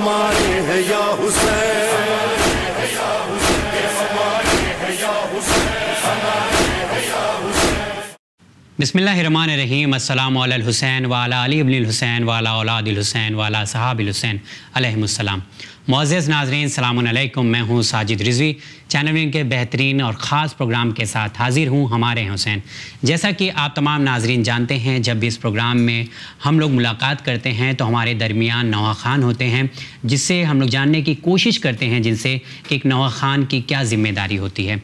हमारे हैं या हुसैन बसमिल्लामान रहीम असलमसैन वाला अली अबिल हुसैन वाला औलादिल हुसैन वाला सहाबिल हुसैन अलहमसलाम मोज़ नाजरीन सलामकुम मैं हूँ साजिद रिजवी चैनल वन के बेहतरीन और ख़ास प्रोग्राम के साथ हाज़िर हूँ हमारे हुसैन जैसा कि आप तमाम नाजरीन जानते हैं जब भी इस प्रोग्राम में हम लोग मुलाकात करते हैं तो हमारे दरमियान नवा खान होते हैं जिससे हम लोग जानने की कोशिश करते हैं जिनसे कि एक नवा खान की क्या ज़िम्मेदारी होती है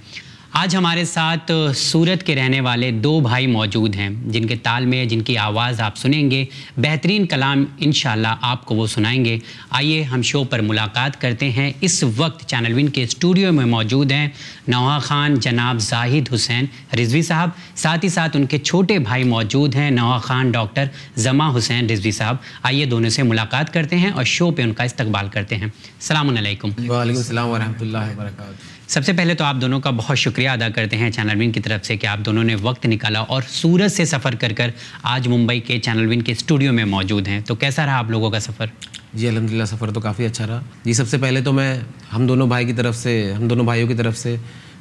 आज हमारे साथ सूरत के रहने वाले दो भाई मौजूद हैं जिनके ताल में जिनकी आवाज़ आप सुनेंगे बेहतरीन कलाम इन आपको वो सुनाएंगे आइए हम शो पर मुलाकात करते हैं इस वक्त चैनल विन के स्टूडियो में मौजूद हैं नवा खान जनाब जाहिद हुसैन रिजवी साहब साथ ही साथ उनके छोटे भाई मौजूद हैं नवा खान डॉक्टर जमा हुसैन रिजवी साहब आइए दोनों से मुलाकात करते हैं और शो पर उनका इस्तबाल करते हैं सलामकुम वालेकुम वालेकुम सबसे पहले तो आप दोनों का बहुत शुक्रिया शुक्रिया अदा करते हैं चैनल विन की तरफ से कि आप दोनों ने वक्त निकाला और सूरत से सफ़र कर कर आज मुंबई के चैनल विन के स्टूडियो में मौजूद हैं तो कैसा रहा आप लोगों का सफ़र जी अलहमदिल्ला सफ़र तो काफ़ी अच्छा रहा जी सबसे पहले तो मैं हम दोनों भाई की तरफ से हम दोनों भाइयों की तरफ से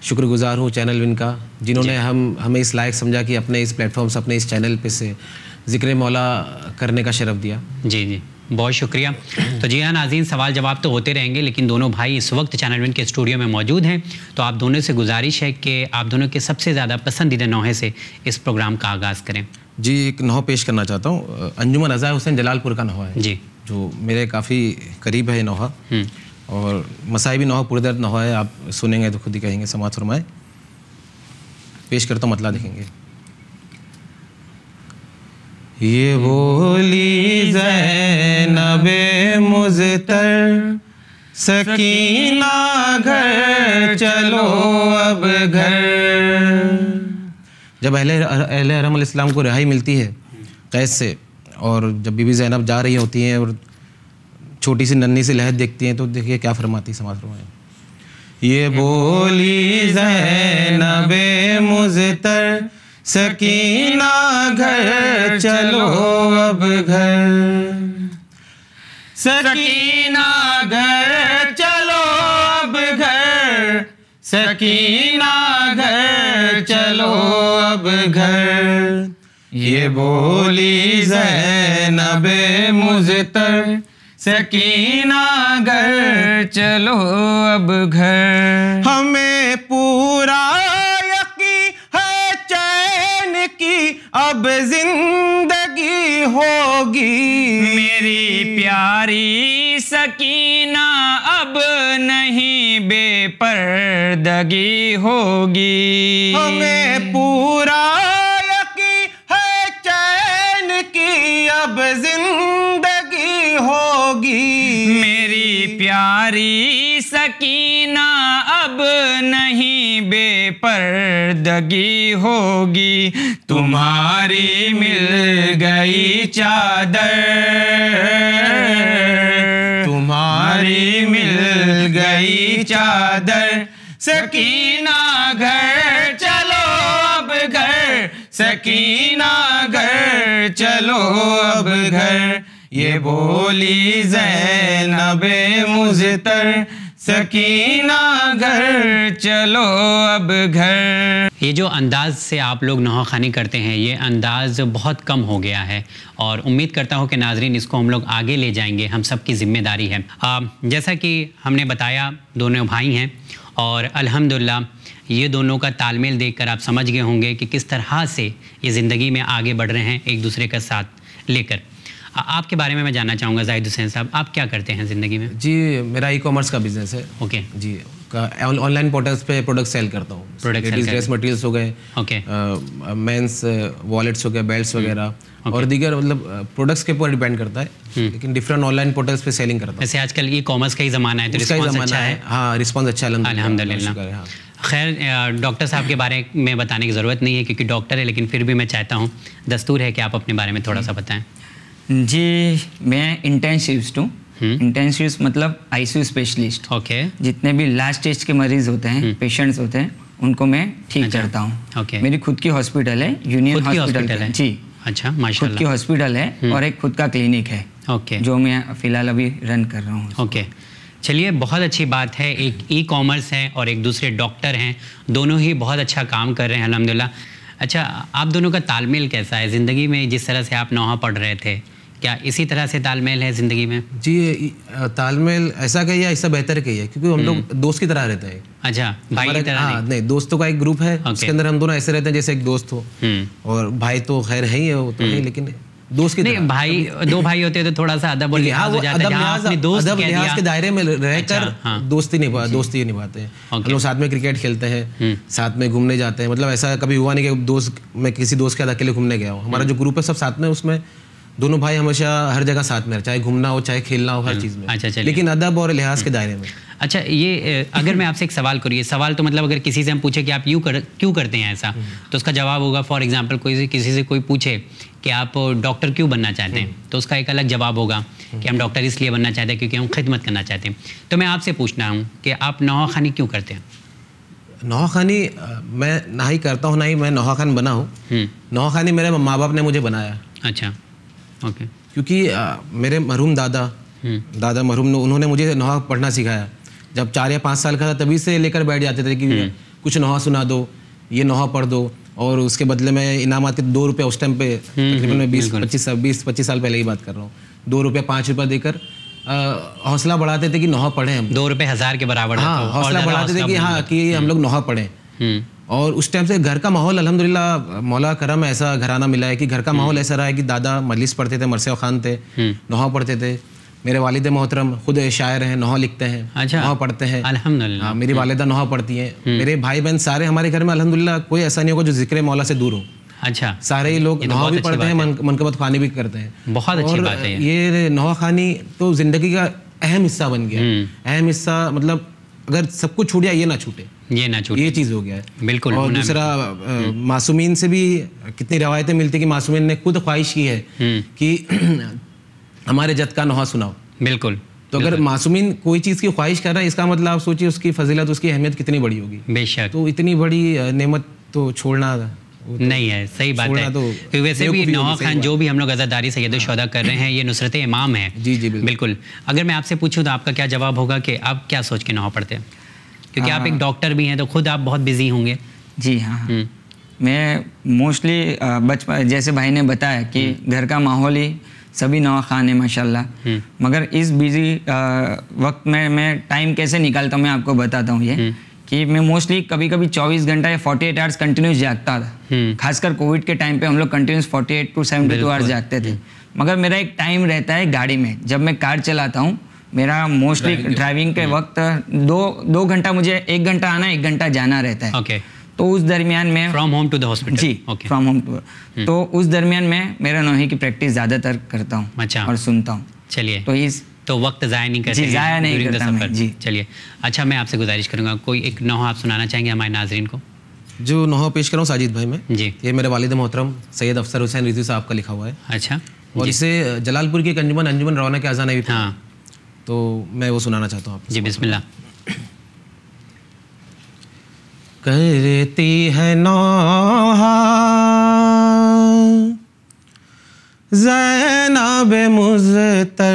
शुक्रगुजार हूँ चैनल विन का जिन्होंने हम हमें इस लायक समझा कि अपने इस प्लेटफॉर्म से अपने इस चैनल पर से जिक्र मौला करने का शरफ दिया जी जी बहुत शुक्रिया तो जी हाँ नाजीन सवाल जवाब तो होते रहेंगे लेकिन दोनों भाई इस वक्त चैनल वन के स्टूडियो में मौजूद हैं तो आप दोनों से गुजारिश है कि आप दोनों के सबसे ज़्यादा पसंदीदा नौहे से इस प्रोग्राम का आगाज़ करें जी एक नौ पेश करना चाहता हूँ अंजुमन रजा हुसैन जलालपुर का नौहा है जी जो मेरे काफ़ी करीब है नौहा हम्म। और मसाइबी नौहा पुरदर्द नौहा है आप सुनेंगे तो खुद ही कहेंगे समाज फरमाए पेश करता हूँ मतला देखेंगे ये बोली जैनबे मुजतर सकीना घर चलो अब घर जब अहले अहले हरम इस्लाम को रिहाई मिलती है कैद से और जब बीबी जैनब जा रही होती हैं और छोटी सी नन्नी सी लहज देखती हैं तो देखिए क्या फरमाती समाज फरमाए ये बोली जैनबे मुजतर सकीना घर चलो अब घर सकीना घर चलो अब घर सकीना घर चलो अब घर ये बोली जैनब मुजतर सकीना घर चलो अब घर हमें पूरा अब जिंदगी होगी मेरी प्यारी सकीना अब नहीं बेपर्दगी होगी हमें पूरा यकीन है चैन की अब जिंदगी होगी मेरी प्यारी सकीना अब नहीं बेपर्दगी होगी तुम्हारी मिल गई चादर तुम्हारी मिल गई चादर सकीना घर चलो अब घर सकीना घर चलो अब घर ये बोली जैनबे मुझतर सकीना घर चलो अब घर ये जो अंदाज से आप लोग नहा खानी करते हैं ये अंदाज बहुत कम हो गया है और उम्मीद करता हूँ कि नाजरीन इसको हम लोग आगे ले जाएंगे हम सब की जिम्मेदारी है आ, जैसा कि हमने बताया दोनों भाई हैं और अल्हम्दुलिल्लाह ये दोनों का तालमेल देखकर आप समझ गए होंगे कि किस तरह से ये ज़िंदगी में आगे बढ़ रहे हैं एक दूसरे का साथ लेकर आपके बारे में मैं जानना चाहूँगा जाहिद हुसैन साहब आप क्या करते हैं ज़िंदगी में जी मेरा ई कॉमर्स का बिजनेस है ओके जी ऑनलाइन पोर्टल्स पे प्रोडक्ट सेल करता हूँ ड्रेस मटेरियल्स हो गए ओके मेंस वॉलेट्स हो गए बेल्ट्स हम्म। वगैरह okay. और दीगर मतलब प्रोडक्ट्स के ऊपर डिपेंड करता है हम्म। लेकिन डिफरेंट ऑनलाइन पोर्टल्स पे सेलिंग करता है आजकल ई कॉमर्स का ही जमाना है तो रिस्पांस अच्छा, है, है हाँ रिस्पांस अच्छा अलहमदिल्ला हाँ। खैर डॉक्टर साहब के बारे में बताने की ज़रूरत नहीं है क्योंकि डॉक्टर है लेकिन फिर भी मैं चाहता हूँ दस्तूर है कि आप अपने बारे में थोड़ा सा हम्म। बताएं जी मैं इंटेंसिव्स हूँ इंटेंसिव्स मतलब आईसीयू स्पेशलिस्ट ओके जितने भी लास्ट स्टेज के मरीज होते हैं पेशेंट्स हम्म। होते हैं उनको मैं ठीक अच्छा, करता हूँ okay. मेरी खुद की हॉस्पिटल है यूनियन हॉस्पिटल है जी अच्छा माशाल्लाह खुद की हॉस्पिटल है हम्म। और एक खुद का क्लिनिक है ओके जो मैं फिलहाल अभी रन कर रहा हूँ ओके चलिए बहुत अच्छी बात है एक ई कॉमर्स है और एक दूसरे डॉक्टर हैं दोनों ही बहुत अच्छा काम कर रहे हैं अलहमदिल्ला अच्छा आप दोनों का तालमेल कैसा है ज़िंदगी में जिस तरह से आप नौहा पढ़ रहे थे क्या इसी तरह से तालमेल है ज़िंदगी में जी तालमेल ऐसा कही ऐसा बेहतर कही है क्योंकि हम लोग हम्म। दोस्त की तरह रहते हैं अच्छा भाई की तरह हाँ, नहीं।, नहीं दोस्तों का एक ग्रुप है उसके अंदर हम दोनों ऐसे रहते हैं जैसे एक दोस्त हो हम्म। और भाई तो खैर है ही है वो तो है हम्म। लेकिन दोस्त की नहीं भाई दो भाई होते हैं तो थोड़ा सा अदब हाँ, अदब के दायरे में अच्छा, रहकर अच्छा, हाँ। दोस्ती निभा दोस्ती निभाते हैं हम लोग साथ में क्रिकेट खेलते हैं साथ में घूमने जाते हैं मतलब ऐसा कभी हुआ नहीं कि दोस्त मैं किसी दोस्त के साथ अकेले घूमने गया हूँ हमारा जो ग्रुप है सब साथ में उसमें दोनों भाई हमेशा हर जगह साथ में चाहे घूमना हो चाहे खेलना हो हर हम्म। चीज़ में अच्छा, अच्छा लेकिन अदब और लिहाज के दायरे में हम्म। अच्छा ये अगर मैं आपसे एक सवाल करूँ ये सवाल तो मतलब अगर किसी से हम पूछे कि आप यू कर क्यों करते हैं ऐसा हम्म। तो उसका जवाब होगा फॉर एग्जाम्पल कोई किसी से कोई पूछे कि आप डॉक्टर क्यों बनना चाहते हैं तो उसका एक अलग जवाब होगा कि हम डॉक्टर इसलिए बनना चाहते हैं क्योंकि हम खिदमत करना चाहते हैं तो मैं आपसे पूछना हूँ कि आप नवा खानी क्यों करते हैं नवाखानी खानी मैं ना ही करता हूँ ना ही मैं नवा खान बना हूँ नवाखानी खानी मेरे माँ बाप ने मुझे बनाया अच्छा क्योंकि मेरे महरूम दादा हम्म। दादा महरूम उन्होंने मुझे नोहा पढ़ना सिखाया जब चार या पाँच साल का था तभी से लेकर बैठ जाते थे कि हम्म। कुछ नोहा सुना दो ये नोहा पढ़ दो और उसके बदले में इनाम आते दो रुपये उस टाइम पे हम्म, तकरीबन मैं बीस पच्चीस बीस पच्चीस साल पहले ही बात कर रहा हूँ दो रुपये पाँच रुपये देकर हौसला बढ़ाते थे कि नोहा पढ़े हम दो रुपये हज़ार के बराबर हाँ हौसला बढ़ाते थे कि हाँ कि हम लोग नोहा पढ़ें और उस टाइम से घर का माहौल अलहमदिल्ला मौला करम ऐसा घराना मिला है कि घर का हम्म। माहौल ऐसा रहा है कि दादा मलिस पढ़ते थे मरसे खान थे हम्म। नहा पढ़ते थे मेरे वालिद मोहतरम खुद शायर हैं नहा लिखते हैं अच्छा, नहा पढ़ते हैं अल्हम्दुलिल्लाह हाँ, मेरी हम्म। वालदा नहा पढ़ती हैं मेरे भाई बहन सारे हमारे घर में अल्हम्दुलिल्लाह कोई ऐसा नहीं होगा जो जिक्र मौला से दूर हो अच्छा सारे ही लोग तो नहा भी पढ़ते हैं मनकबत खानी भी करते हैं बहुत और ये नहा खानी तो जिंदगी का अहम हिस्सा बन गया अहम हिस्सा मतलब अगर सब कुछ छूट जाए ये ना छूटे ये ना छूटे ये चीज़ हो गया है बिल्कुल और दूसरा हम्म। मासूमीन से भी कितनी रवायतें मिलती कि मासूमीन ने खुद ख्वाहिश की है हम्म। कि हमारे जत का नोहा सुनाओ बिल्कुल तो अगर मासूमीन कोई चीज़ की ख्वाहिश कर रहा है इसका मतलब आप सोचिए उसकी फजीलत उसकी अहमियत कितनी बड़ी होगी बेशक तो इतनी बड़ी नेमत तो छोड़ना तो नहीं है सही बात है तो वैसे भी नवा खान जो भी हम लोग अजादारी सैद शौदा कर रहे हैं ये नुसरत इमाम है जी जी बिल्कुल अगर मैं आपसे पूछूँ तो आपका क्या जवाब होगा कि आप क्या सोच के नवा पढ़ते हैं क्योंकि आप एक डॉक्टर भी हैं तो खुद आप बहुत बिजी होंगे जी हाँ, हाँ। हम्म। मैं मोस्टली बचपन जैसे भाई ने बताया कि हम्म। घर का माहौल ही सभी नवा खान है माशाल्लाह हम्म। मगर इस बिजी वक्त में मैं टाइम कैसे निकालता हूँ मैं आपको बताता हूँ ये कि मैं मोस्टली कभी कभी 24 घंटा या 48 एट आवर्स कंटिन्यूस जागता था हम्म। खासकर कोविड के टाइम पे हम लोग continuous 48 to seventy two hours जागते थे हम्म। मगर मेरा एक टाइम रहता है गाड़ी में जब मैं कार चलाता हूँ मेरा मोस्टली ड्राइविंग के हम्म। वक्त दो दो घंटा मुझे एक घंटा आना एक घंटा जाना रहता है okay. तो उस दरमियान में from home to hospital hospital जी फ्रॉम होम टू तो उस दरमियान में मेरा नोहे की प्रैक्टिस ज़्यादातर करता हूँ अच्छा और सुनता हूँ चलिए तो इस तो वक्त ज़ाया नहीं करते ज़ाया नहीं करता सफर चलिए अच्छा मैं आपसे गुजारिश करूँगा कोई एक नौहा आप सुनाना चाहेंगे हमारे नाजरीन को जो नौहा पेश करूँ साजिद भाई मैं जी ये मेरे वालिद मोहतरम सैयद अफसर हुसैन रिजू साहब का लिखा हुआ है अच्छा और इसे जलालपुर की एक अंजुमन अंजुमन रवाना के आजाना भी हाँ तो मैं वो सुनाना चाहता हूँ जी बिस्मिल्लाह करती है नौहा जैनाब मुजतर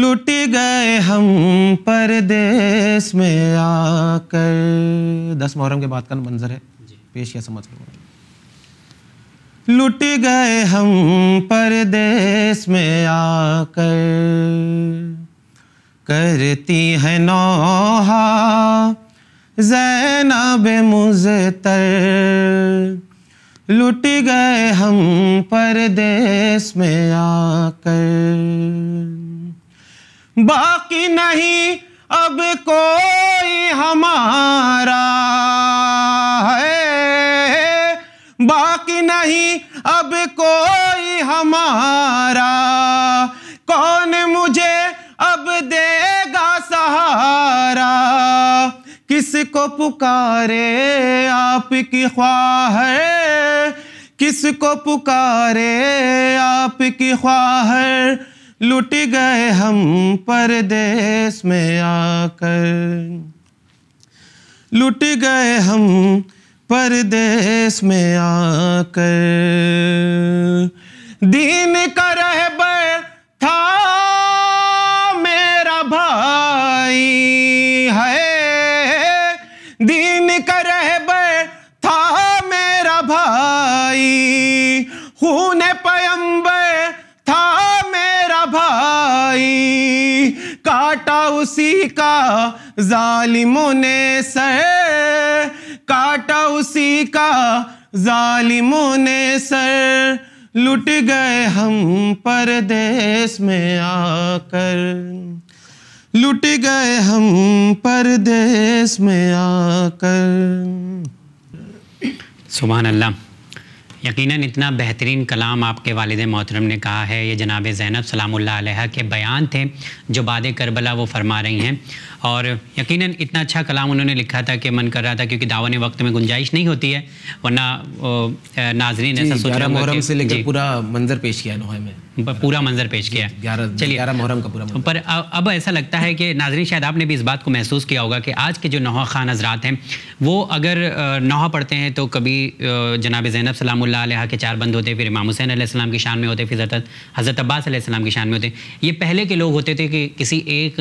लुट गए हम परदेश में आकर दस मुहर्रम के बाद का मंजर है पेश किया समझ लुट गए हम परदेश में आकर करती है नौहा जैनब मुजतर लुट गए हम परदेश में आकर बाकी नहीं अब कोई हमारा है बाकी नहीं अब कोई हमारा किसको पुकारे आपकी ख्वाह है किसको पुकारे आपकी ख्वाह लुट गए हम परदेश में आकर लुट गए हम परदेश में आकर दीन का रहबर था काटा उसी का जालिमों ने सर काटा उसी का जालिमों ने सर लुट गए हम परदेश में आकर लुट गए हम परदेश में आकर सुबह अल्लाह यकीनन इतना बेहतरीन कलाम आपके वालद मोहतरम ने कहा है ये जनाब ज़ैनब सलाम्ला के बयान थे जो बाद करबला वो फरमा रही हैं और यकीनन इतना अच्छा कलाम उन्होंने लिखा था कि मन कर रहा था क्योंकि दावन वक्त में गुंजाइश नहीं होती है वरना नाजरीन ऐसा सोच रहा से पूरा मंजर पेश किया पूरा मंजर पेश किया है चलिए ग्यारह मुहर्रम का पूरा पर अब ऐसा लगता है कि नाजरीन शायद आपने भी इस बात को महसूस किया होगा कि आज के जो नौ खान हजरात हैं वो अगर नौ पढ़ते हैं तो कभी जनाब जैनब सलाम के चार बंद होते फिर इमाम हुसैन आसमाम की शान में होते फिर हज़रत अब्बास की शान में होते ये पहले के लोग होते थे कि किसी एक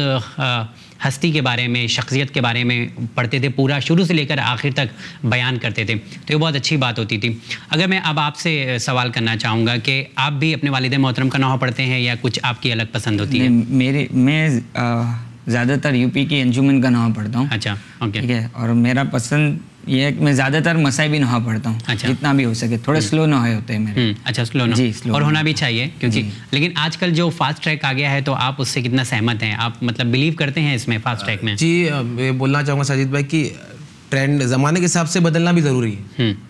हस्ती के बारे में शख्सियत के बारे में पढ़ते थे पूरा शुरू से लेकर आखिर तक बयान करते थे तो ये बहुत अच्छी बात होती थी अगर मैं अब आपसे सवाल करना चाहूँगा कि आप भी अपने वालद मोहतरम का नाव पढ़ते हैं या कुछ आपकी अलग पसंद होती है मेरे मैं ज़्यादातर यूपी की अंजुमन का नाव पढ़ता हूँ अच्छा ओके ठीक है और मेरा पसंद ये मैं ज्यादातर मसाई भी नहा पड़ता हूँ अच्छा। जितना भी हो सके थोड़े स्लो हम्म। नहा होते हैं मेरे हम्म, अच्छा स्लो नहा जी स्लो और होना भी चाहिए क्योंकि लेकिन आजकल जो फास्ट ट्रैक आ गया है तो आप उससे कितना सहमत हैं आप मतलब बिलीव करते हैं इसमें फास्ट ट्रैक में जी बोलना चाहूँगा साजिद भाई की ट्रेंड जमाने के हिसाब से बदलना भी जरूरी है हम्म।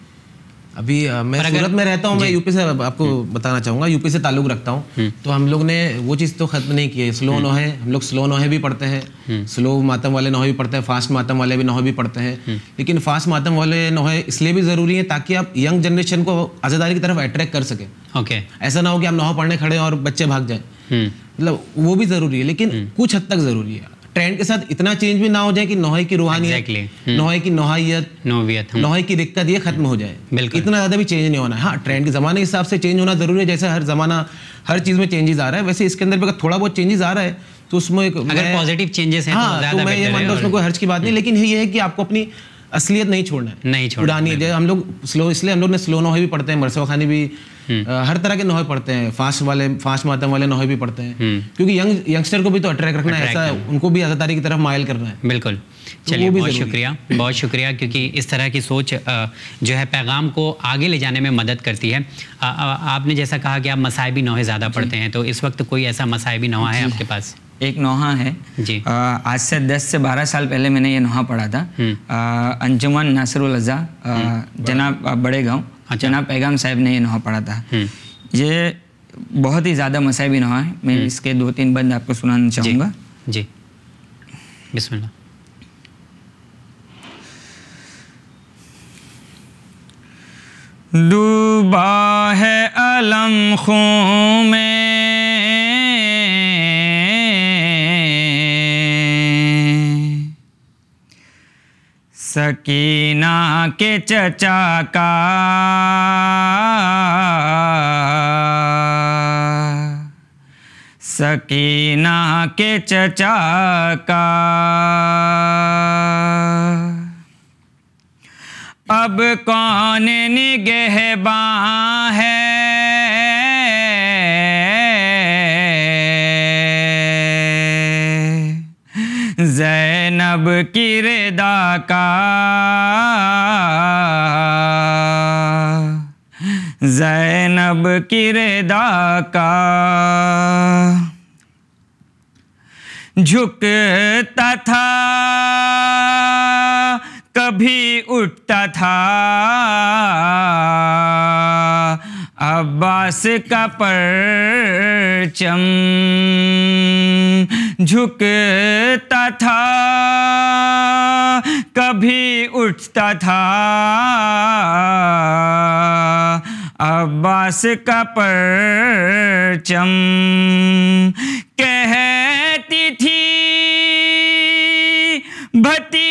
अभी मैं सूरत में रहता हूँ मैं यूपी से आपको हम्म। बताना चाहूँगा यूपी से ताल्लुक रखता हूँ हम्म। तो हम लोग ने वो चीज़ तो ख़त्म नहीं की है स्लो हम्म। नोहे हम लोग स्लो नोहे भी पढ़ते हैं स्लो मातम वाले नोहे भी पढ़ते हैं फास्ट मातम वाले भी नोहे भी पढ़ते हैं लेकिन फास्ट मातम वाले नोहे इसलिए भी ज़रूरी है ताकि आप यंग जनरेशन को आज़ादारी की तरफ अट्रैक्ट कर सके ओके ऐसा ना हो कि आप नोहा पढ़ने खड़े और बच्चे भाग जाए मतलब वो भी ज़रूरी है लेकिन कुछ हद तक ज़रूरी है ट्रेंड के साथ इतना चेंज भी ना हो जाए कि नोहे की रूहानियत exactly. हम्म। नोहे की नोहाइत नोवियत नोहे की दिक्कत ये खत्म हो जाए बिल्कुल इतना ज़्यादा भी चेंज नहीं होना है हाँ ट्रेंड के ज़माने के हिसाब से चेंज होना ज़रूरी है जैसे हर ज़माना हर चीज़ में चेंजेस आ रहा है वैसे इसके अंदर भी अगर थोड़ा बहुत चेंजेस आ रहा है तो उसमें एक अगर पॉजिटिव चेंजेस हैं तो हाँ, तो मैं ये मानता हूँ उसमें कोई हर्ज की बात नहीं हम्म। लेकिन ये है कि आपको अपनी असलियत नहीं छोड़ना है नहीं छोड़ना है हम लोग स्लो इसलिए हम लोग ने स्लो नोहे भी पढ़ते हैं मरसवा खानी भी हम्म। हर तरह के नोहे पढ़ते हैं फास्ट वाले फास्ट मातम वाले नोहे भी पढ़ते हैं हम्म। क्योंकि यंग यंगस्टर को भी तो अट्रैक्ट रखना ऐसा है उनको भी आजादारी की तरफ मायल करना है बिल्कुल तो चलिए बहुत शुक्रिया बहुत शुक्रिया क्योंकि इस तरह की सोच जो है पैगाम को आगे ले जाने में मदद करती है आपने जैसा कहा कि आप मसाइबी नोहे ज़्यादा पढ़ते हैं तो इस वक्त कोई ऐसा मसाइबी नोहा है आपके पास एक नोहा है जी आ, आज से 10 से 12 साल पहले मैंने ये नोहा पढ़ा था हम्म। अंजुमन नासरुल अजा जनाब बड़े गांव अच्छा। जनाब पैगाम साहब ने ये पढ़ा था हम्म। ये बहुत ही ज़्यादा मसाबी नवा है मैं हम्म। इसके दो तीन बंद आपको सुनाना चाहूँगा जी बिस्मिल्लाह डूबा है अलम खो में सकीना के चचा का सकीना के चचा का अब कौन निगहबा है जै जैनब किरदा का जैनब किरदा का झुकता था कभी उठता था अब्बास का परचम झुकता था कभी उठता था अब्बास का परचम कहती थी भती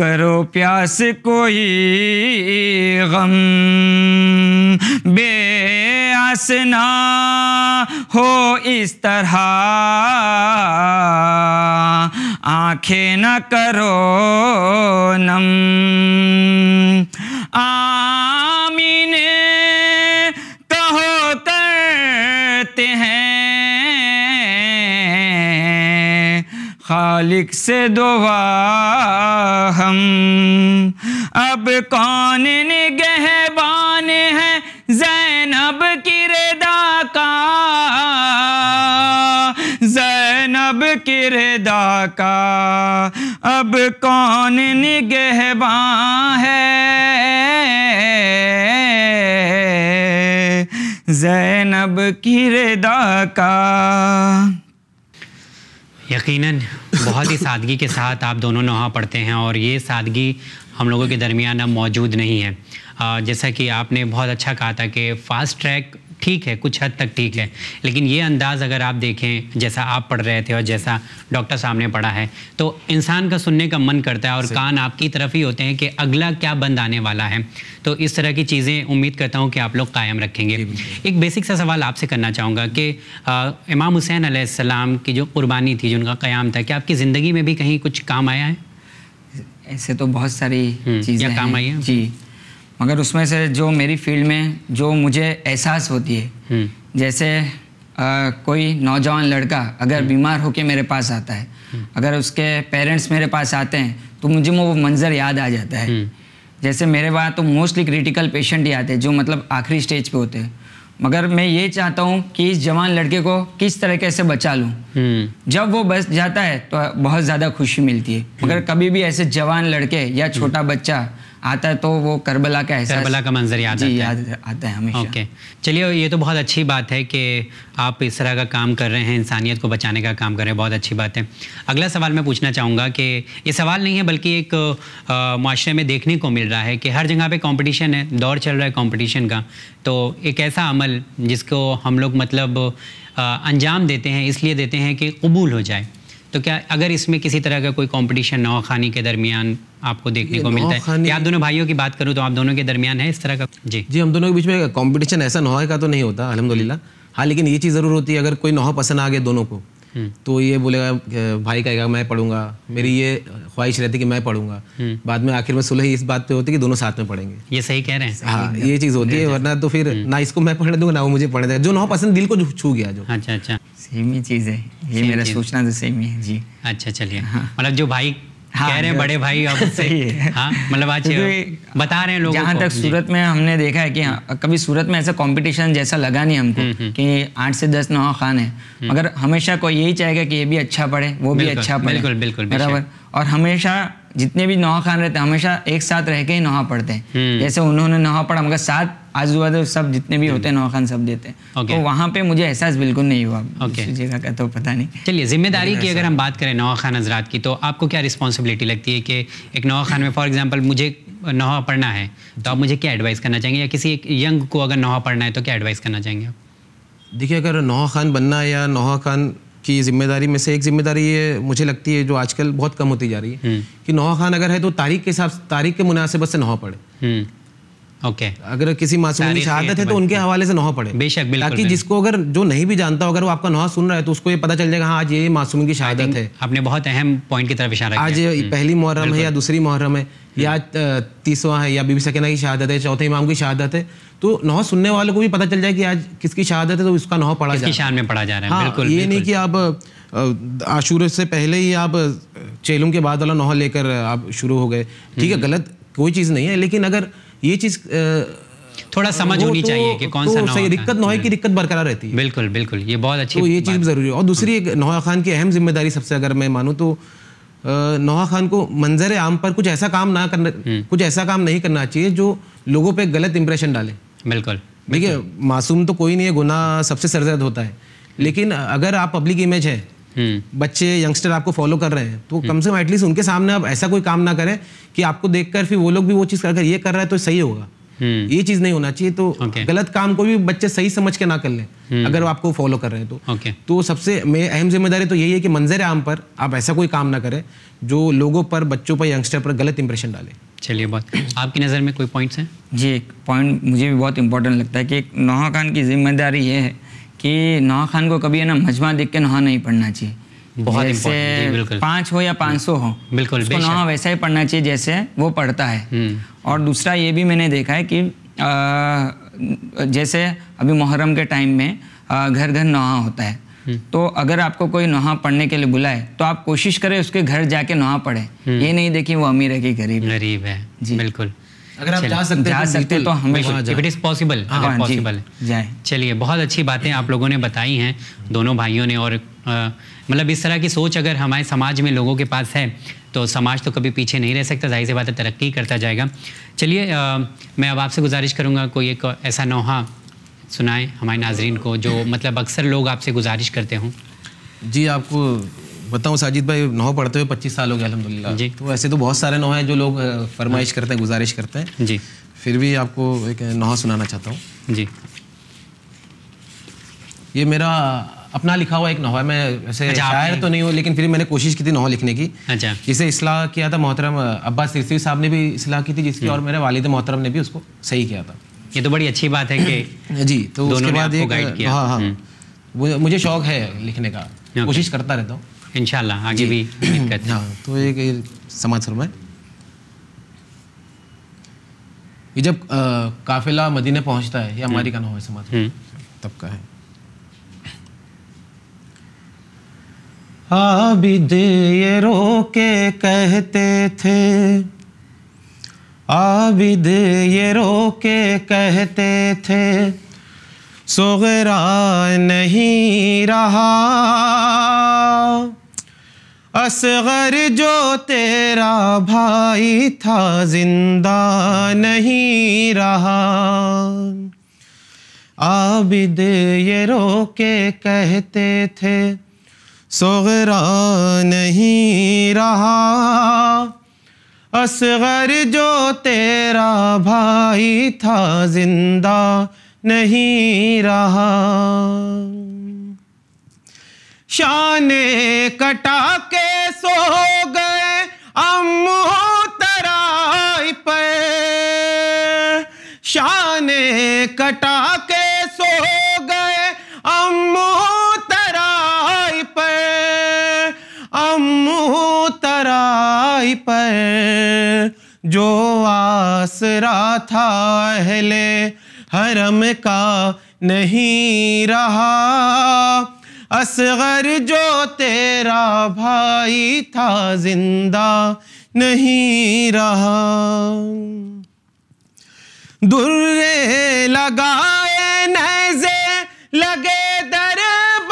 करो प्यास कोई गम बे आसना हो इस तरह आंखें न करो नम आमीने कहो तरते हैं खालिक से दुआ हम अब कौन निगहबान है जैनब किरदा का जैनब किरदा का अब कौन निगहबान है जैनब किरदा का यकीनन बहुत ही सादगी के साथ आप दोनों नहा पढ़ते हैं और ये सादगी हम लोगों के दरमियान अब मौजूद नहीं है जैसा कि आपने बहुत अच्छा कहा था कि फ़ास्ट ट्रैक ठीक है कुछ हद तक ठीक है लेकिन ये अंदाज़ अगर आप देखें जैसा आप पढ़ रहे थे और जैसा डॉक्टर साहब ने पढ़ा है तो इंसान का सुनने का मन करता है और कान आपकी तरफ ही होते हैं कि अगला क्या बंद आने वाला है तो इस तरह की चीज़ें उम्मीद करता हूँ कि आप लोग कायम रखेंगे एक बेसिक सा सवाल आपसे करना चाहूँगा कि इमाम हुसैन आसमाम की जो कुर्बानी थी जिनका क़्याम था क्या आपकी ज़िंदगी में भी कहीं कुछ काम आया है ऐसे तो बहुत सारी हम्म, चीज़ें काम आई है जी मगर उसमें से जो मेरी फील्ड में जो मुझे एहसास होती है हम्म। जैसे आ, कोई नौजवान लड़का अगर हम्म। बीमार होके मेरे पास आता है हम्म। अगर उसके पेरेंट्स मेरे पास आते हैं तो मुझे वो मंज़र याद आ जाता है जैसे मेरे वहाँ तो मोस्टली क्रिटिकल पेशेंट ही आते हैं जो मतलब आखिरी स्टेज पे होते हैं मगर मैं ये चाहता हूँ कि इस जवान लड़के को किस तरीके से बचा लूँ जब वो बस जाता है तो बहुत ज़्यादा खुशी मिलती है मगर कभी भी ऐसे जवान लड़के या छोटा बच्चा आता है तो वो करबला का एहसास करबला का मंजर याद जी आता है। याद आता है हमेशा ओके चलिए ये तो बहुत अच्छी बात है कि आप इस तरह का काम कर रहे हैं इंसानियत को बचाने का काम कर रहे हैं बहुत अच्छी बात है अगला सवाल मैं पूछना चाहूँगा कि ये सवाल नहीं है बल्कि एक माशरे में देखने को मिल रहा है कि हर जगह पर कॉम्पटिशन है दौर चल रहा है कॉम्पटिशन का तो एक ऐसा अमल जिसको हम लोग मतलब अंजाम देते हैं इसलिए देते हैं कि कबूल हो जाए तो क्या अगर इसमें किसी तरह का कोई कंपटीशन नौ खानी के दरमियान आपको देखने को मिलता है या आप दोनों भाइयों की बात करूँ तो आप दोनों के दरमियान है इस तरह का जी जी हम दोनों के बीच में कॉम्पिटिशन ऐसा नौहा का तो नहीं होता अलहमदिल्ला हाँ लेकिन ये चीज़ ज़रूर होती है अगर कोई नौहा पसंद आ गया दोनों को हम्म। तो ये बोलेगा भाई कहेगा मैं पढ़ूंगा मेरी ये ख्वाहिश रहती कि मैं पढ़ूंगा हम्म। बाद में आखिर में सुलह इस बात पे होती कि दोनों साथ में पढ़ेंगे ये सही कह रहे हैं हाँ ये चीज़ होती है वरना तो फिर हम्म। ना इसको मैं पढ़ने दूंगा ना वो मुझे पढ़ने देगा जो ना पसंद दिल को छू गया जो अच्छा अच्छा सेम ही चीज़ है ये मेरा सोचना तो सेम ही है जी अच्छा चलिए हाँ। मतलब जो भाई हाँ, कह रहे हैं बड़े भाई अब से हाँ मतलब आज बता रहे हैं लोग जहाँ तक सूरत में हमने देखा है कि हाँ, कभी सूरत में ऐसा कंपटीशन जैसा लगा नहीं हमको हम्म, हम्म। कि आठ से दस नवा खान है हम्म। मगर हमेशा कोई यही चाहेगा कि ये भी अच्छा पढ़े वो भी अच्छा पढ़े बिल्कुल बिल्कुल बराबर और हमेशा जितने भी नवा खान रहते हैं हमेशा एक साथ रह के ही नौहा पढ़ते हैं जैसे उन्होंने नौहा पढ़ा मगर साथ आजू सब जितने भी होते हैं नौखान सब देते हैं okay. तो वहाँ पे मुझे एहसास बिल्कुल नहीं हुआ okay. जगह का तो पता नहीं चलिए जिम्मेदारी की अगर हम बात करें नवा खान हजरात की तो आपको क्या रिस्पॉन्सिबिलिटी लगती है कि एक नवा खान में फॉर एग्जाम्पल मुझे नवा पढ़ना है तो आप मुझे क्या एडवाइस करना चाहेंगे या किसी एक यंग को अगर नवा पढ़ना है तो क्या एडवाइस करना चाहेंगे आप देखिए अगर नौहा खान बनना है या नौहा खान की जिम्मेदारी में से एक जिम्मेदारी ये मुझे लगती है जो आजकल बहुत कम होती जा रही है हम्म। कि नौहा खान अगर है तो तारीख के हिसाब तारीख के मुनासिबत से नौहा पढ़े हम्म। Okay okay. अगर किसी मासूम की शहादत है तो, तो उनके हवाले से नोहा पड़े बेशक बिल्कुल ताकि जिसको अगर जो नहीं भी जानता अगर वो आपका नोहा सुन रहा है तो उसको ये पता चल जाएगा हाँ आज ये मासूम की शहादत है आपने बहुत अहम पॉइंट की तरफ इशारा आज हम्म, पहली मुहर्रम है या दूसरी मुहर्रम है हम्म। या तीसवा है या बीबी सकीना की शहादत है चौथे इमाम की शहादत है तो नोहा सुनने वालों को भी पता चल जाए कि आज किसकी शहादत है तो उसका नोहा पड़ा जाए शान में पड़ा जा रहा है हाँ, बिल्कुल ये नहीं कि आप आशूर से पहले ही आप चेलों के बाद वाला नोहा लेकर आप शुरू हो गए ठीक है हम्म। गलत कोई चीज़ नहीं है लेकिन अगर ये चीज़ थोड़ा समझ होनी तो, चाहिए कि कौन तो सा सही दिक्कत नोहे की दिक्कत बरकरार रहती है बिल्कुल बिल्कुल ये बहुत अच्छी तो ये चीज़ ज़रूरी है और दूसरी एक नोहा खान की अहम जिम्मेदारी सबसे अगर मैं मानूँ तो नोहा खान को मंजर आम पर कुछ ऐसा काम ना करना हम्म। कुछ ऐसा काम नहीं करना चाहिए जो लोगों पर गलत इंप्रेशन डाले बिल्कुल देखिए मासूम तो कोई नहीं है गुना सबसे सरजद होता है लेकिन अगर आप पब्लिक इमेज है हम्म। बच्चे यंगस्टर आपको फॉलो कर रहे हैं तो कम से कम एटलीस्ट उनके सामने आप ऐसा कोई काम ना करें कि आपको देखकर फिर वो लोग भी वो चीज़ कर ये कर रहा है तो सही होगा हम्म। ये चीज नहीं होना चाहिए तो okay. गलत काम को भी बच्चे सही समझ के ना कर लें हम्म। अगर वो आपको फॉलो कर रहे हैं तो okay. तो सबसे मैं अहम जिम्मेदारी तो यही है कि मंजर आम पर आप ऐसा कोई काम ना करें जो लोगों पर बच्चों पर यंगस्टर पर गलत इंप्रेशन डाले चलिए बहुत आपकी नज़र में कोई पॉइंट्स हैं जी एक पॉइंट मुझे भी बहुत इंपॉर्टेंट लगता है कि एक खान की जिम्मेदारी ये है कि नहा खान को कभी है ना मजमा देख के नहा नहीं पढ़ना चाहिए बहुत जैसे पाँच हो या पाँच सौ हो बिल्कुल उसको नहा वैसा ही पढ़ना चाहिए जैसे वो पढ़ता है हम्म। और दूसरा ये भी मैंने देखा है कि आ, जैसे अभी मुहर्रम के टाइम में आ, घर घर नहा होता है हम्म। तो अगर आपको कोई नहा पढ़ने के लिए बुलाए तो आप कोशिश करें उसके घर जाके नहा पढ़े हम्म। ये नहीं देखिए वो अमीर है कि गरीब गरीब है जी बिल्कुल अगर आप जा सकते जा तो सकते तो हम इट इज पॉसिबल हाँ, अगर पॉसिबल है चलिए बहुत अच्छी बातें आप लोगों ने बताई हैं दोनों भाइयों ने और मतलब इस तरह की सोच अगर हमारे समाज में लोगों के पास है तो समाज तो कभी पीछे नहीं रह सकता जाहिर सी बात है तरक्की करता जाएगा चलिए मैं अब आपसे गुजारिश करूँगा कोई एक ऐसा नोहा सुनाएं हमारे नाजरीन को जो मतलब अक्सर लोग आपसे गुजारिश करते हों जी आपको बताऊँ साजिद भाई नौ पढ़ते हुए पच्चीस साल हो गए अलहमदिल्ला जी तो ऐसे तो बहुत सारे नौ हैं जो लोग फरमाइश करते हैं गुजारिश करते हैं जी फिर भी आपको एक नौ सुनाना चाहता हूँ जी ये मेरा अपना लिखा हुआ एक है मैं ऐसे अच्छा, शायर तो नहीं हूँ लेकिन फिर मैंने कोशिश की थी नौ लिखने की अच्छा जिसे इसलाह किया था मोहतरम अब्बास सिरसी साहब ने भी इसलाह की थी जिसकी हम्म। और मेरे वालिद मोहतरम ने भी उसको सही किया था ये तो बड़ी अच्छी बात है कि जी तो उसके बाद एक हाँ हाँ हम्म। मुझे शौक है लिखने का कोशिश करता रहता हूँ इनशाला आगे भी हाँ तो एक समाज फरमाए ये जब आ, काफिला मदीने पहुंचता है ये हमारी का हम्म। नाम है समाज हम्म। तब का है आबिद ये रो के कहते थे आबिद ये रो के कहते थे सोगरा नहीं रहा असगर जो तेरा भाई था जिंदा नहीं रहा आबिद ये रो के कहते थे सोगरा नहीं रहा असगर जो तेरा भाई था जिंदा नहीं रहा शान कटा के सो गए अम्मू तराई पे शान कटा के सो गए अम्मू तराई पे अम्मू तराई पर जो आसरा था अहले हरम का नहीं रहा असगर जो तेरा भाई था जिंदा नहीं रहा दुर्रे लगाए नैजे लगे दर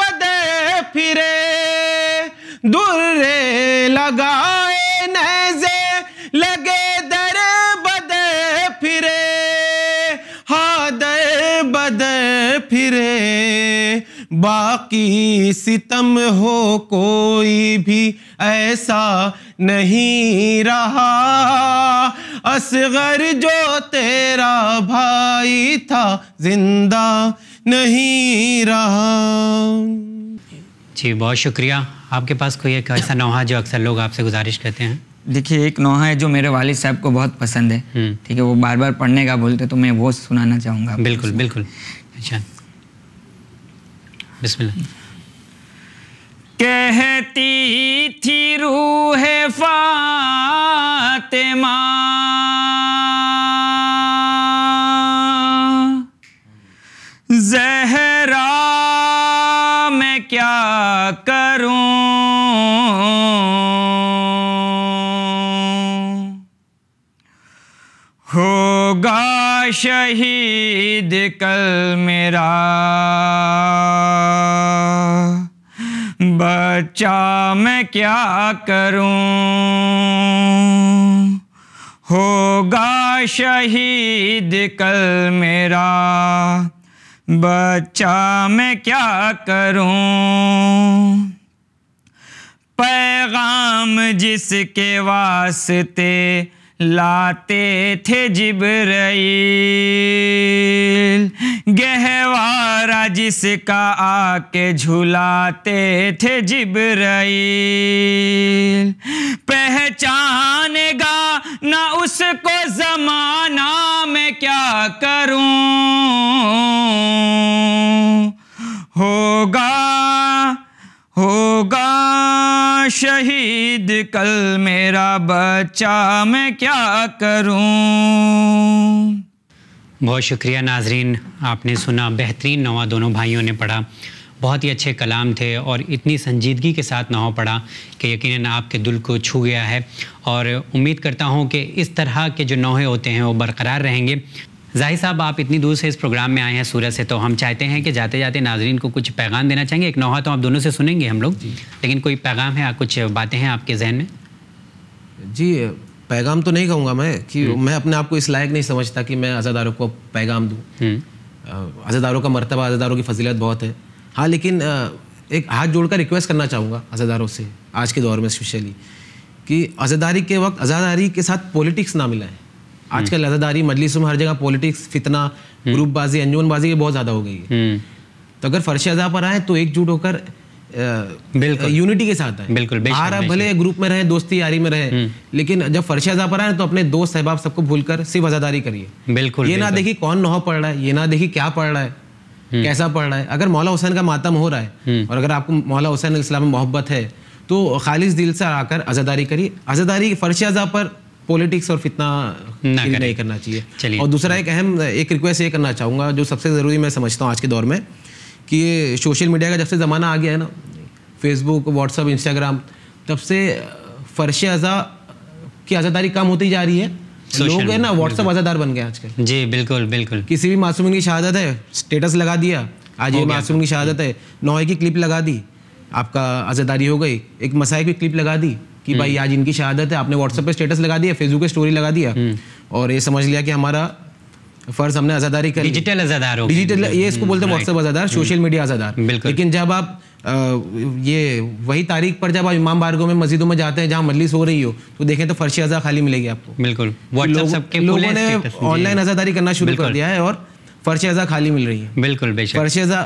बदर फिरे दुर्रे लगाए नैजे लगे दर बदर फिरे हादर बदर फिरे बाकी सितम हो कोई भी ऐसा नहीं रहा असगर जो तेरा भाई था जिंदा नहीं रहा जी बहुत शुक्रिया आपके पास कोई एक ऐसा नौहा जो अक्सर लोग आपसे गुजारिश करते हैं देखिए एक नौहा है जो मेरे वाल साहब को बहुत पसंद है हम्म। ठीक है वो बार बार पढ़ने का बोलते तो मैं वो सुनाना चाहूँगा बिल्कुल बिल्कुल अच्छा कहती थी रूह फातिमा शहीद कल मेरा बच्चा मैं क्या करूं होगा शहीद कल मेरा बच्चा मैं क्या करूं पैगाम जिसके वास्ते लाते थे जिब्राइल गहवारा जिसका आके झुलाते थे जिब्राइल पहचानेगा ना उसको जमाना मैं क्या करूं होगा होगा शहीद कल मेरा बच्चा मैं क्या करूं बहुत शुक्रिया नाजरीन आपने सुना बेहतरीन नवा दोनों भाइयों ने पढ़ा बहुत ही अच्छे कलाम थे और इतनी संजीदगी के साथ नवा पढ़ा कि यकीनन आपके दिल को छू गया है और उम्मीद करता हूँ कि इस तरह के जो नौहे होते हैं वो बरकरार रहेंगे जाहिर साहब आप इतनी दूर से इस प्रोग्राम में आए हैं सूरत से तो हम चाहते हैं कि जाते जाते नाजरीन को कुछ पैगाम देना चाहेंगे एक नौहा तो आप दोनों से सुनेंगे हम लोग लेकिन कोई पैगाम है कुछ बातें हैं आपके जहन में जी पैगाम तो नहीं कहूँगा मैं कि हम्म। मैं अपने आप को इस लायक नहीं समझता कि मैं अजादारों को पैगाम दूँ हम्म। अजादारों का मरतबा आज़ादारों की फजीलत बहुत है हाँ लेकिन एक हाथ जोड़कर रिक्वेस्ट करना चाहूँगा आज़ादारों से आज के दौर में स्पेशली कि आज़ादारी के वक्त आजादारी के साथ पॉलिटिक्स ना मिलाएं आजकल लजादारी मजलिस में हर जगह पॉलिटिक्स फितना हम्म। ग्रुप बाजी अंजुमन बाजी ये बहुत ज़्यादा हो गई है हम्म। तो अगर फर्श अजा पर आए तो एकजुट होकर बिल्कुल यूनिटी के साथ आए बिल्कुल आ आप भले ग्रुप में रहे दोस्ती यारी में रहे हम्म। लेकिन जब फर्श अजा पर आए तो अपने दोस्त सहबाब सबको भूलकर सिर्फ आजादारी करिए बिल्कुल ये ना देखिए कौन नौ पढ़ रहा है ये ना देखिए क्या पढ़ रहा है कैसा पढ़ रहा है अगर मौला हुसैन का मातम हो रहा है और अगर आपको मौला हुसैन इस्लाम में मोहब्बत है तो खालिश दिल से आकर आज़ादारी करिए आज़ादारी फर्श अजा पर पॉलिटिक्स और फितना नहीं करना चाहिए चलिए और दूसरा एक अहम एक रिक्वेस्ट ये करना चाहूँगा जो सबसे ज़रूरी मैं समझता हूँ आज के दौर में कि ये सोशल मीडिया का जब से ज़माना आ गया है ना फेसबुक व्हाट्सअप इंस्टाग्राम तब से फर्श अज़ा की आज़ादारी कम होती जा रही है लोग है ना व्हाट्सअप आज़ादार बन गए आजकल जी बिल्कुल बिल्कुल किसी भी मासूम की शहादत है स्टेटस लगा दिया आज ये मासूम की शहादत है नोए की क्लिप लगा दी आपका आज़ादारी हो गई एक मसाई की क्लिप लगा दी कि भाई हम्म। आज इनकी शहादत है आपने व्हाट्सएप पे स्टेटस लगा दिया फेसबुक पे स्टोरी लगा दिया हम्म। और ये समझ लिया कि हमारा फर्ज हमने आजादारी कर डिजिटल आजादार डिजिटल ये इसको बोलते हैं व्हाट्सएप आजादार सोशल मीडिया आजादार लेकिन जब आप आ, ये वही तारीख पर जब आप इमाम बारगो में मस्जिदों में जाते हैं जहाँ मजलिस हो रही हो तो देखें तो फर्शी अजा खाली मिलेगी आपको बिल्कुल लोगों ने ऑनलाइन आजादारी करना शुरू कर दिया है और फर्श अज़ा खाली मिल रही है बिल्कुल बेशक फर्श अज़ा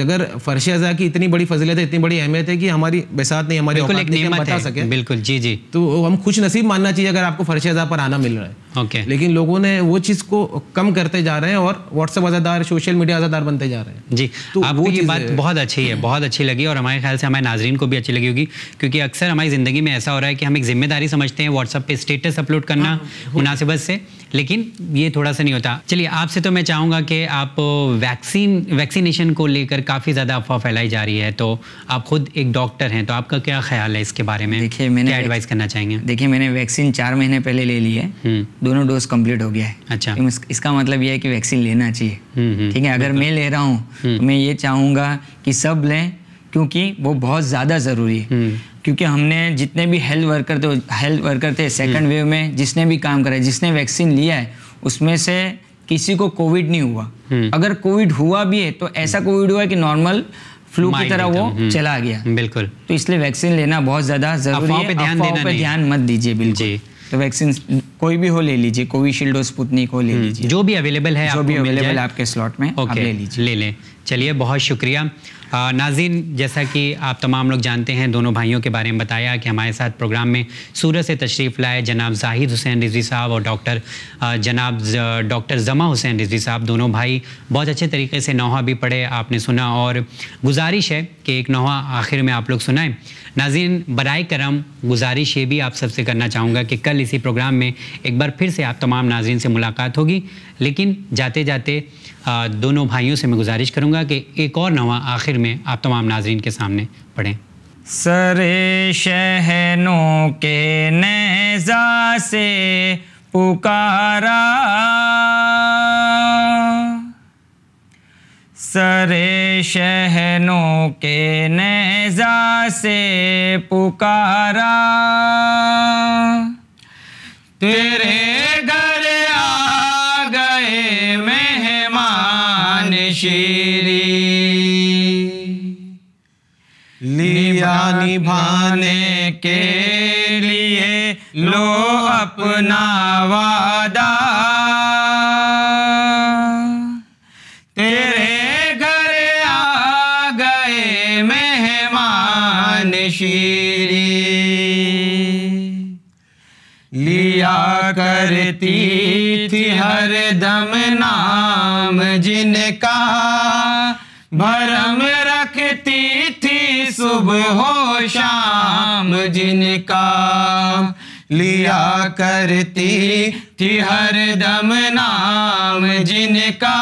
अगर फर्श अज़ा की इतनी बड़ी फजीलत है इतनी बड़ी अहमियत है कि हमारी बेसात नहीं हमारी बिल्कुल एक नहीं बता सके बिल्कुल जी जी तो हम खुश नसीब मानना चाहिए अगर आपको फर्श अज़ा पर आना मिल रहा है ओके लेकिन लोगों ने वो चीज़ को कम करते जा रहे हैं और व्हाट्सअप अज़ादार सोशल मीडिया अज़ादार बनते जा रहे हैं जी तो आपको ये बात बहुत अच्छी है बहुत अच्छी लगी और हमारे ख्याल से हमारे नाजरन को भी अच्छी लगी होगी क्योंकि अक्सर हमारी ज़िंदगी में ऐसा हो रहा है कि हम एक जिम्मेदारी समझते हैं व्हाट्सअप पे स्टेटस अपलोड करना हाँ, हाँ। मुनासिबत से लेकिन ये थोड़ा सा नहीं होता चलिए आपसे तो मैं चाहूँगा कि आप वैक्सीन वैक्सीनेशन को लेकर काफ़ी ज़्यादा अफवाह फैलाई जा रही है तो आप खुद एक डॉक्टर हैं तो आपका क्या ख्याल है इसके बारे में देखिए मैंने एडवाइस करना चाहेंगे देखिए मैंने वैक्सीन चार महीने पहले ले ली है हम्म। दोनों डोज कम्प्लीट हो गया है अच्छा इसका मतलब यह है कि वैक्सीन लेना चाहिए हम्म, हम्म। ठीक है अगर मैं ले रहा हूँ तो मैं ये चाहूँगा कि सब लें क्योंकि वो बहुत ज़्यादा ज़रूरी है क्योंकि हमने जितने भी हेल्थ वर्कर थे हेल्थ वर्कर थे सेकंड वेव हम्म। में जिसने भी काम करा जिसने वैक्सीन लिया है उसमें से किसी को कोविड नहीं हुआ हम्म। अगर कोविड हुआ भी है तो ऐसा कोविड हुआ कि नॉर्मल फ्लू की तरह वो हम्म। चला गया बिल्कुल तो इसलिए वैक्सीन लेना बहुत ज्यादा जरूरी है ध्यान देना पे ध्यान मत दीजिए बिल्कुल तो वैक्सीन कोई भी हो ले लीजिए कोविशील्ड और स्पुतनिक हो ले लीजिए जो भी अवेलेबल है जो भी अवेलेबल आपके स्लॉट में ले लीजिए ले लें चलिए बहुत शुक्रिया नाजिन जैसा कि आप तमाम लोग जानते हैं दोनों भाइयों के बारे में बताया कि हमारे साथ प्रोग्राम में सूरत से तशरीफ़ लाए जनाब जाहिद हुसैन रिजवी साहब और डॉक्टर जनाब डॉक्टर जमा हुसैन रिजवी साहब दोनों भाई बहुत अच्छे तरीके से नौहा भी पढ़े आपने सुना और गुजारिश है कि एक नौहा आखिर में आप लोग सुनाएं नाजिन बर करम गुजारिश ये भी आप सबसे करना चाहूँगा कि कल इसी प्रोग्राम में एक बार फिर से आप तमाम नाजिन से मुलाकात होगी लेकिन जाते जाते दोनों भाइयों से मैं गुजारिश करूँगा कि एक और नवा आखिर में आप तमाम नाजरन के सामने पढ़ें सरे शहनों के नजा से पुकारा सरे शहनों के नजा से पुकारा तेरे शेरी लिया निभाने के लिए लो अपना वादा तेरे घर आ गए मेहमान शेरी लिया करती थी हर दम नाम जिनका हो शाम जिनका लिया करती थी हर दम नाम जिनका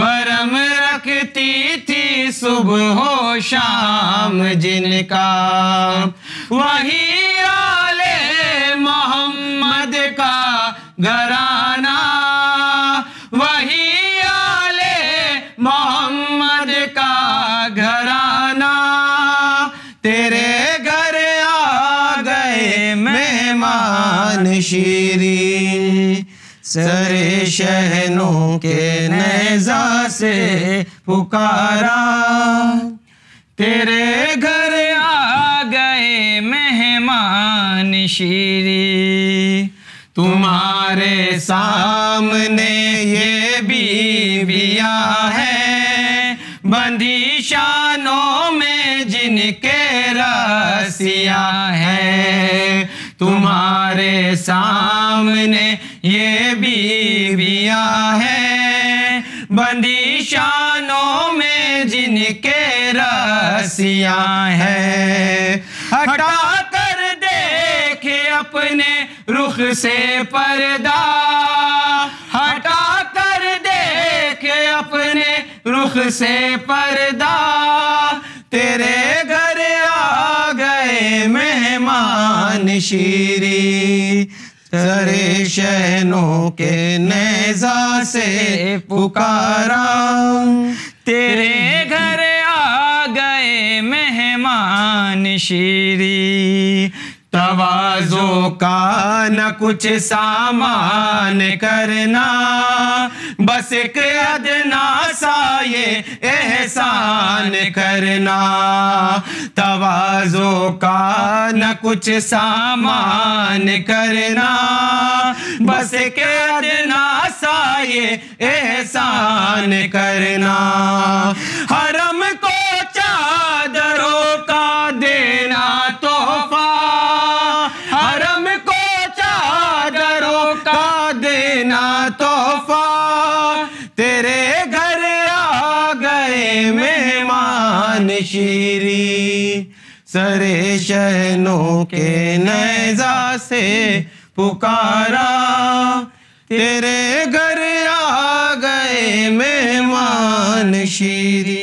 भरम रखती थी सुबह हो शाम जिनका वही शीरी सरे शहनों के नैजा से पुकारा तेरे घर आ गए मेहमान शीरी तुम्हारे सामने ये बीबिया है बंदी शानों में जिनके रसिया है तुम्हारे सामने ये बीविया है बंदी शानों में जिनके रसिया है हटा कर देख अपने रुख से पर्दा हटा कर देख अपने रुख से पर्दा तेरे शमशीरी सरे शहनों के नैजा से पुकारा तेरे घर आ गए मेहमान शीरी नवाजों का न कुछ सामान करना बस एक अदना सा ये एहसान करना तवाजों का न कुछ सामान करना बस एक अदना सा ये एहसान करना हरम को तेरी सरे शहनों के नैजा से पुकारा तेरे घर आ गए मेहमान शीरी